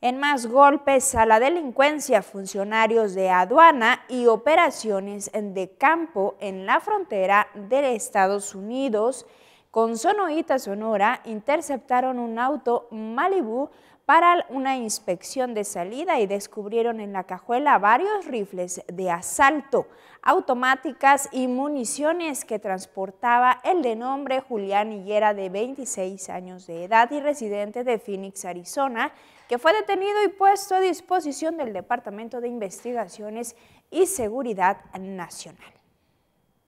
En más golpes a la delincuencia, funcionarios de aduana y operaciones de campo en la frontera de Estados Unidos con Sonoita, Sonora, interceptaron un auto Malibu para una inspección de salida y descubrieron en la cajuela varios rifles de asalto, automáticas y municiones que transportaba el de nombre Julián Higuera de 26 años de edad y residente de Phoenix, Arizona, que fue detenido y puesto a disposición del Departamento de Investigaciones y Seguridad Nacional.